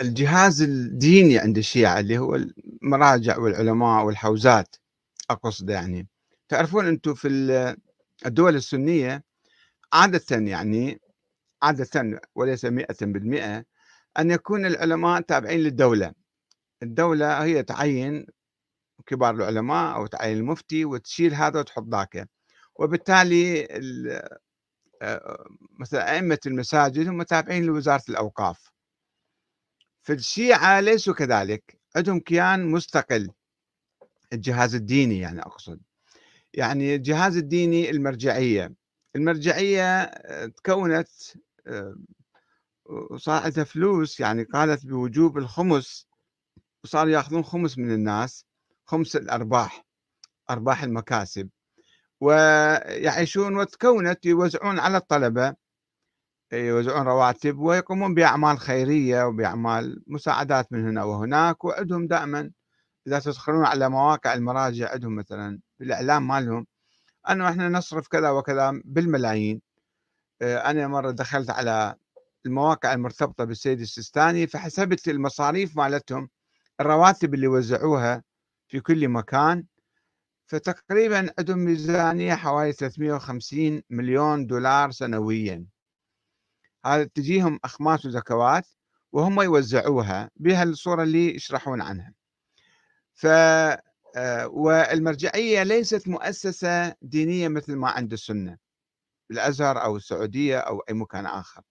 الجهاز الديني عند الشيعة اللي هو المراجع والعلماء والحوزات أقصد يعني تعرفون أنتم في الدول السنية عادة يعني عادة وليس مئة بالمئة أن يكون العلماء تابعين للدولة الدولة هي تعين كبار العلماء أو تعين المفتي وتشيل هذا وتحط ذاك وبالتالي آه، مثلا أئمة المساجد هم تابعين لوزارة الأوقاف فالشيعة ليسوا كذلك عندهم كيان مستقل الجهاز الديني يعني أقصد يعني الجهاز الديني المرجعية المرجعية آه، تكونت آه، وصار عندها فلوس يعني قالت بوجوب الخمس وصاروا ياخذون خمس من الناس خمس الأرباح أرباح المكاسب ويعيشون وتكونت يوزعون على الطلبة يوزعون إيه، رواتب ويقومون بأعمال خيرية وبأعمال مساعدات من هنا وهناك وعندهم دائما إذا تدخلون على مواقع المراجع عندهم مثلا بالإعلام مالهم أنه إحنا نصرف كذا وكذا بالملايين إيه، أنا مرة دخلت على المواقع المرتبطة بالسيد السيستاني فحسبت المصاريف مالتهم الرواتب اللي وزعوها في كل مكان فتقريبا عندهم ميزانية حوالي 350 مليون دولار سنويا هذا تجيهم أخماس وزكوات وهم يوزعوها بها الصورة اللي يشرحون عنها ف آه، والمرجعية ليست مؤسسة دينية مثل ما عند السنة الأزهر أو السعودية أو أي مكان آخر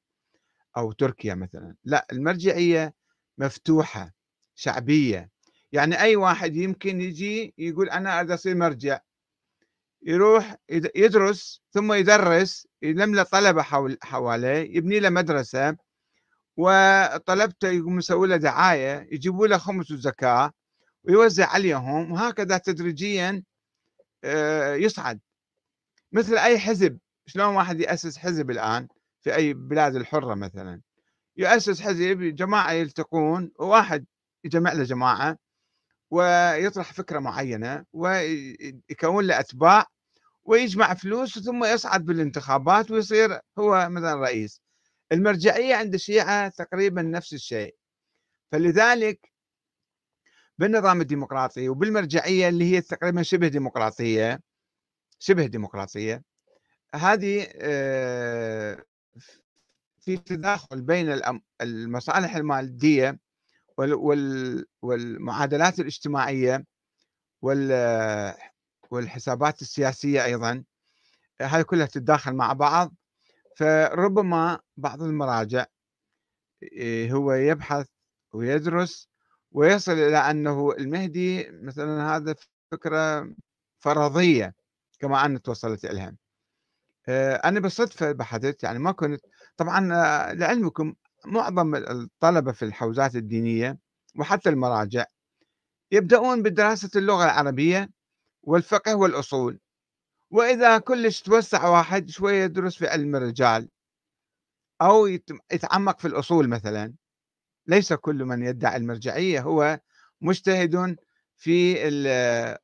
أو تركيا مثلا لا المرجعية مفتوحة شعبية يعني أي واحد يمكن يجي يقول أنا أريد أصير مرجع يروح يدرس ثم يدرس يلم طلبة حول حواليه يبني له مدرسة وطلبته يقوم يسوي له دعاية يجيبوا له خمس وزكاة ويوزع عليهم وهكذا تدريجيا آه، يصعد مثل أي حزب شلون واحد يأسس حزب الآن في أي بلاد الحرة مثلا يؤسس حزب جماعة يلتقون وواحد يجمع له جماعة ويطرح فكرة معينة ويكون له أتباع ويجمع فلوس ثم يصعد بالانتخابات ويصير هو مثلا رئيس المرجعية عند الشيعة تقريبا نفس الشيء فلذلك بالنظام الديمقراطي وبالمرجعية اللي هي تقريبا شبه ديمقراطية شبه ديمقراطية هذه آه، في تداخل بين المصالح المادية وال والمعادلات الاجتماعية وال والحسابات السياسية أيضا هاي كلها تتداخل مع بعض فربما بعض المراجع إيه، هو يبحث ويدرس ويصل إلى أنه المهدي مثلا هذا فكرة فرضية كما أن توصلت إليها آه، أنا بالصدفة بحثت يعني ما كنت طبعا آه، لعلمكم معظم الطلبة في الحوزات الدينية وحتى المراجع يبدأون بدراسة اللغة العربية والفقه والأصول وإذا كلش توسع واحد شوية يدرس في علم الرجال أو يتعمق في الأصول مثلا ليس كل من يدعي المرجعية هو مجتهد في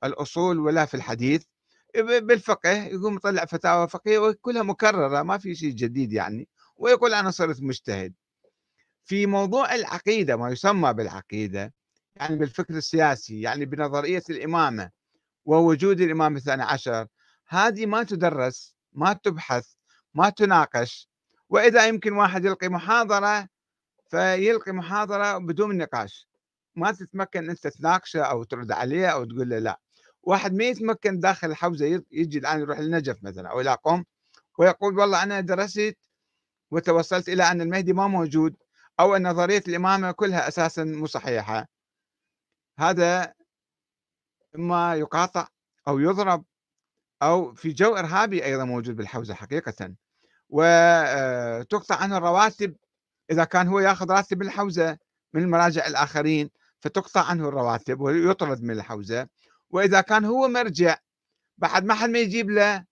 الأصول ولا في الحديث بالفقه يقوم يطلع فتاوى فقهية وكلها مكررة ما في شيء جديد يعني ويقول أنا صرت مجتهد في موضوع العقيدة ما يسمى بالعقيدة يعني بالفكر السياسي يعني بنظرية الإمامة ووجود الإمام الثاني عشر هذه ما تدرس ما تبحث ما تناقش وإذا يمكن واحد يلقي محاضرة فيلقي محاضرة بدون نقاش ما تتمكن أنت تناقشه أو ترد عليه أو تقول له لا واحد ما يتمكن داخل الحوزة يجي الآن يروح للنجف مثلا أو إلى قم ويقول والله أنا درست وتوصلت إلى أن المهدي ما موجود أو أن نظرية الإمامة كلها أساسا مو صحيحة هذا إما يقاطع أو يضرب أو في جو إرهابي أيضا موجود بالحوزة حقيقة وتقطع آه، عنه الرواتب إذا كان هو يأخذ راتب الحوزة من المراجع الآخرين فتقطع عنه الرواتب ويطرد من الحوزة وإذا كان هو مرجع بعد ما حد ما يجيب له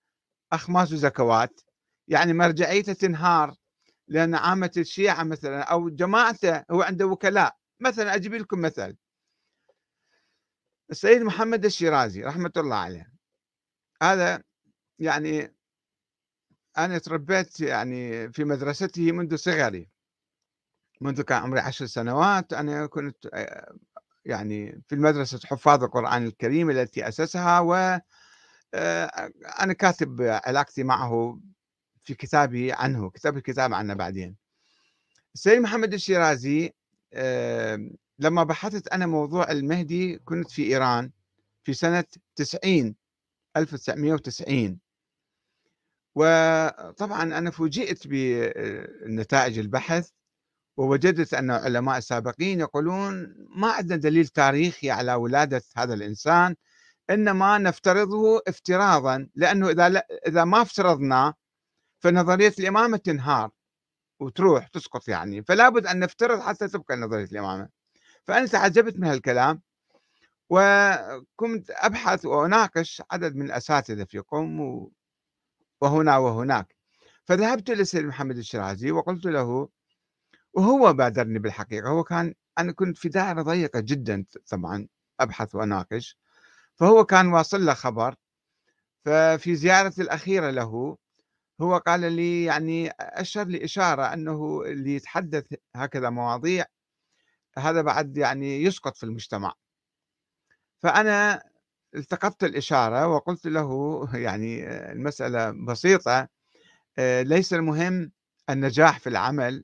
أخماس وزكوات يعني مرجعيته تنهار لأن عامة الشيعة مثلا أو جماعته هو عنده وكلاء مثلا أجيب لكم مثل السيد محمد الشيرازي رحمة الله عليه هذا يعني أنا تربيت يعني في مدرسته منذ صغري منذ كان عمري عشر سنوات أنا كنت آه، يعني في المدرسة حفاظ القرآن الكريم التي أسسها و آه، أنا كاتب علاقتي معه في كتابي عنه كتبت كتاب عنه بعدين السيد محمد الشيرازي لما بحثت أنا موضوع المهدي كنت في إيران في سنة 90 1990 وطبعا أنا فوجئت بنتائج البحث ووجدت أن علماء السابقين يقولون ما عندنا دليل تاريخي على ولادة هذا الإنسان إنما نفترضه افتراضا لأنه إذا, إذا ما افترضناه فنظريه الامامه تنهار وتروح تسقط يعني فلا بد ان نفترض حتى تبقى نظريه الامامه فانا تعجبت من هالكلام وكنت ابحث واناقش عدد من الاساتذه في قم وهنا وهناك فذهبت الى سيد محمد الشرازي وقلت له وهو بادرني بالحقيقه هو كان انا كنت في دائره ضيقه جدا طبعا ابحث واناقش فهو كان واصل له خبر ففي زيارتي الاخيره له هو قال لي يعني أشر لي إشارة أنه اللي يتحدث هكذا مواضيع هذا بعد يعني يسقط في المجتمع فأنا التقطت الإشارة وقلت له يعني المسألة بسيطة آه، ليس المهم النجاح في العمل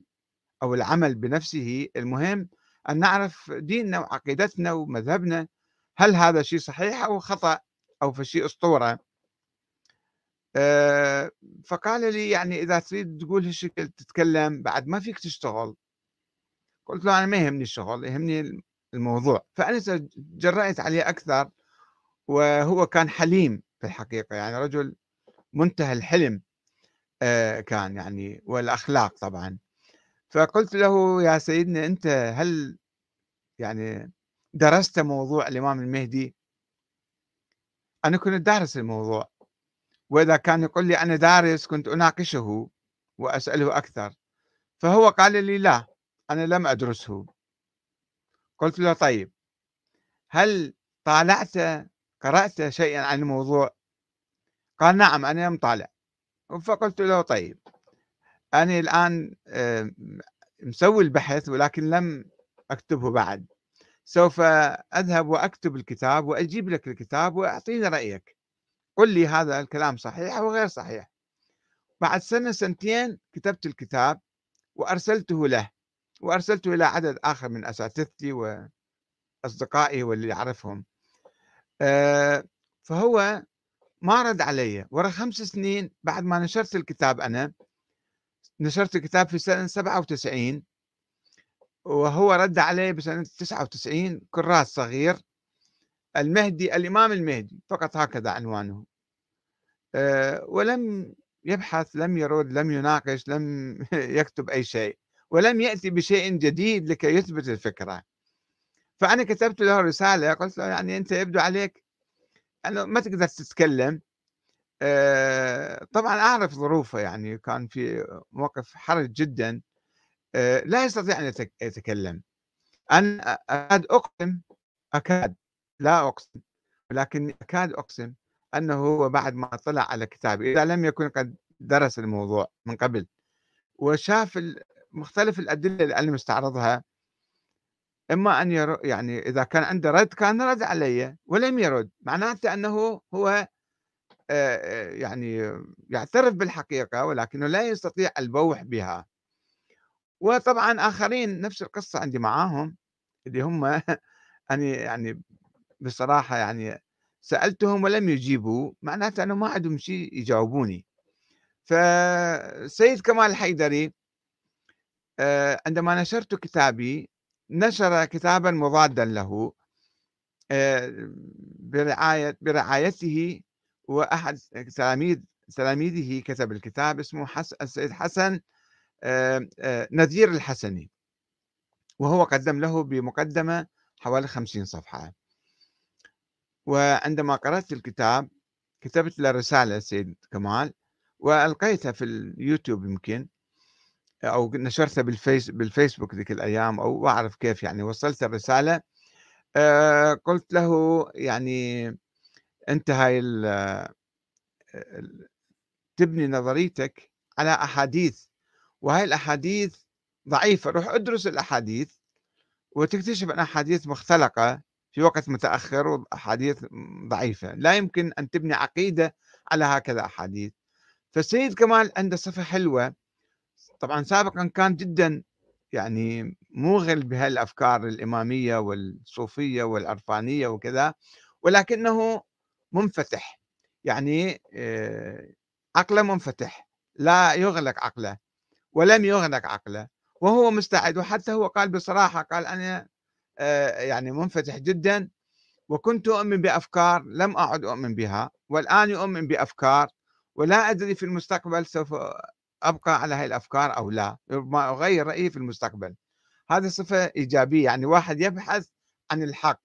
أو العمل بنفسه المهم أن نعرف ديننا وعقيدتنا ومذهبنا هل هذا شيء صحيح أو خطأ أو في شيء أسطورة آه، فقال لي يعني إذا تريد تقول هالشكل تتكلم بعد ما فيك تشتغل قلت له أنا ما يهمني الشغل يهمني الموضوع فأنا تجرأت عليه أكثر وهو كان حليم في الحقيقة يعني رجل منتهى الحلم آه، كان يعني والأخلاق طبعا فقلت له يا سيدنا أنت هل يعني درست موضوع الإمام المهدي أنا كنت دارس الموضوع وإذا كان يقول لي أنا دارس كنت أناقشه وأسأله أكثر فهو قال لي لا أنا لم أدرسه قلت له طيب هل طالعت قرأت شيئا عن الموضوع قال نعم أنا لم طالع فقلت له طيب أنا الآن مسوي البحث ولكن لم أكتبه بعد سوف أذهب وأكتب الكتاب وأجيب لك الكتاب وأعطيني رأيك قل لي هذا الكلام صحيح أو غير صحيح بعد سنة سنتين كتبت الكتاب وأرسلته له وأرسلته إلى عدد آخر من أساتذتي وأصدقائي واللي أعرفهم آه، فهو ما رد علي ورا خمس سنين بعد ما نشرت الكتاب أنا نشرت الكتاب في سنة 97 وهو رد علي بسنة 99 كراس صغير المهدي الإمام المهدي فقط هكذا عنوانه آه، ولم يبحث لم يرد لم يناقش لم يكتب أي شيء ولم يأتي بشيء جديد لكي يثبت الفكرة فأنا كتبت له رسالة قلت له يعني أنت يبدو عليك أنه ما تقدر تتكلم آه، طبعا أعرف ظروفه يعني كان في موقف حرج جدا آه، لا يستطيع أن يتكلم أنا أكاد أقسم أكاد لا أقسم ولكن أكاد أقسم أنه هو بعد ما طلع على كتابي إذا لم يكن قد درس الموضوع من قبل وشاف مختلف الأدلة اللي أنا مستعرضها إما أن ير... يعني إذا كان عنده رد كان رد علي ولم يرد معناته أنه هو آه، آه، يعني يعترف بالحقيقة ولكنه لا يستطيع البوح بها وطبعا آخرين نفس القصة عندي معاهم اللي هم يعني بصراحة يعني سألتهم ولم يجيبوا معناته أنه ما عندهم شيء يجاوبوني فسيد كمال الحيدري آه، عندما نشرت كتابي نشر كتابا مضادا له آه، برعاية برعايته وأحد تلاميذ تلاميذه كتب الكتاب اسمه حس... السيد حسن آه، نذير الحسني وهو قدم له بمقدمة حوالي خمسين صفحة وعندما قرأت الكتاب كتبت له رسالة سيد كمال وألقيتها في اليوتيوب يمكن أو نشرتها بالفيس بالفيسبوك ذيك الأيام أو أعرف كيف يعني وصلت الرسالة آه، قلت له يعني أنت هاي ال تبني نظريتك على أحاديث وهاي الأحاديث ضعيفة روح أدرس الأحاديث وتكتشف أن أحاديث مختلقة في وقت متأخر وأحاديث ضعيفة لا يمكن أن تبني عقيدة على هكذا أحاديث فالسيد كمال عنده صفة حلوة طبعا سابقا كان جدا يعني موغل بهالأفكار الإمامية والصوفية والعرفانية وكذا ولكنه منفتح يعني آه، عقله منفتح لا يغلق عقله ولم يغلق عقله وهو مستعد وحتى هو قال بصراحة قال أنا آه، يعني منفتح جدا وكنت أؤمن بأفكار لم أعد أؤمن بها والآن أؤمن بأفكار ولا أدري في المستقبل سوف أبقى على هاي الأفكار أو لا ربما أغير رأيي في المستقبل هذه صفة إيجابية يعني واحد يبحث عن الحق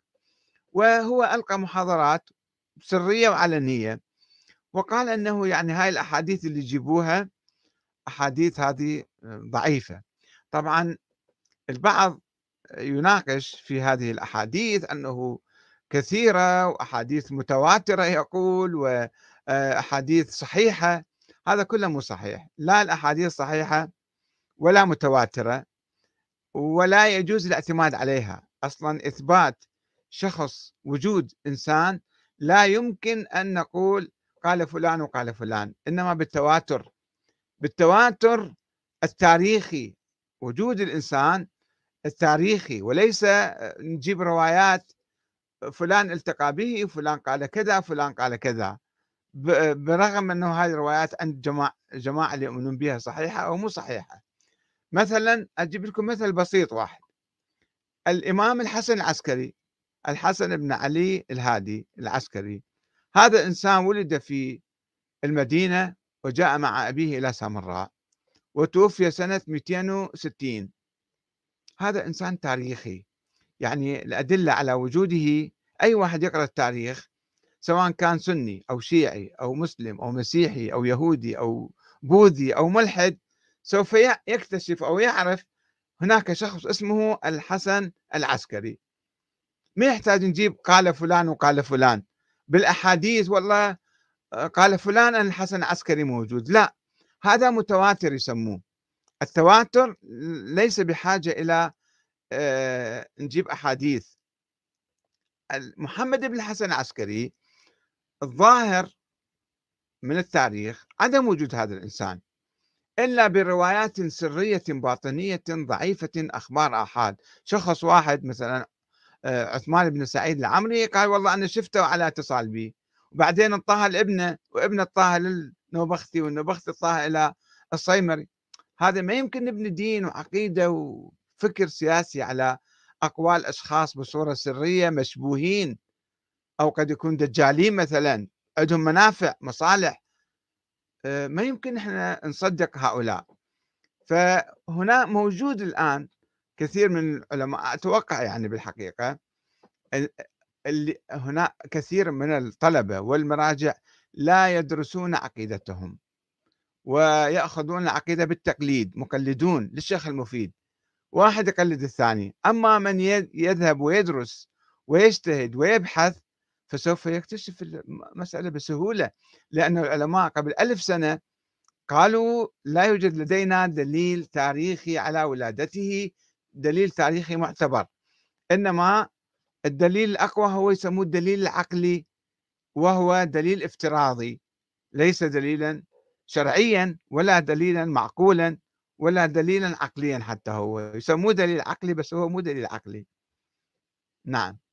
وهو ألقى محاضرات سرية وعلنية وقال أنه يعني هاي الأحاديث اللي يجيبوها أحاديث هذه ضعيفة طبعا البعض يناقش في هذه الأحاديث أنه كثيرة وأحاديث متواترة يقول وأحاديث آه، صحيحة هذا كله مو صحيح لا الأحاديث صحيحة ولا متواترة ولا يجوز الاعتماد عليها أصلا إثبات شخص وجود إنسان لا يمكن أن نقول قال فلان وقال فلان إنما بالتواتر بالتواتر التاريخي وجود الإنسان التاريخي وليس آه، نجيب روايات آه، فلان التقى به فلان قال كذا فلان قال كذا آه، برغم انه هذه الروايات عند جماعه جماعه اللي يؤمنون بها صحيحه او مو صحيحه مثلا اجيب لكم مثل بسيط واحد الامام الحسن العسكري الحسن بن علي الهادي العسكري هذا انسان ولد في المدينه وجاء مع ابيه الى سامراء وتوفي سنه 260 هذا إنسان تاريخي يعني الأدلة على وجوده أي واحد يقرأ التاريخ سواء كان سني أو شيعي أو مسلم أو مسيحي أو يهودي أو بوذي أو ملحد سوف يكتشف أو يعرف هناك شخص اسمه الحسن العسكري ما يحتاج نجيب قال فلان وقال فلان بالأحاديث والله آه، قال فلان أن الحسن العسكري موجود لا هذا متواتر يسموه التواتر ليس بحاجة إلى آه، نجيب أحاديث محمد بن الحسن العسكري الظاهر من التاريخ عدم وجود هذا الإنسان إلا بروايات سرية باطنية ضعيفة أخبار آحاد شخص واحد مثلا آه، عثمان بن سعيد العمري قال والله أنا شفته على اتصال بي وبعدين انطاها لابنه وابنه انطاها للنوبختي والنوبختي انطاها إلى الصيمري هذا ما يمكن نبني دين وعقيده وفكر سياسي على اقوال اشخاص بصوره سريه مشبوهين او قد يكون دجالين مثلا عندهم منافع مصالح آه، ما يمكن احنا نصدق هؤلاء فهنا موجود الان كثير من العلماء اتوقع يعني بالحقيقه اللي هنا كثير من الطلبه والمراجع لا يدرسون عقيدتهم ويأخذون العقيدة بالتقليد مقلدون للشيخ المفيد واحد يقلد الثاني أما من يذهب ويدرس ويجتهد ويبحث فسوف يكتشف المسألة بسهولة لأن العلماء قبل ألف سنة قالوا لا يوجد لدينا دليل تاريخي على ولادته دليل تاريخي معتبر إنما الدليل الأقوى هو يسموه الدليل العقلي وهو دليل افتراضي ليس دليلا شرعيا ولا دليلا معقولا ولا دليلا عقليا حتى هو يسموه دليل عقلي بس هو مو دليل عقلي نعم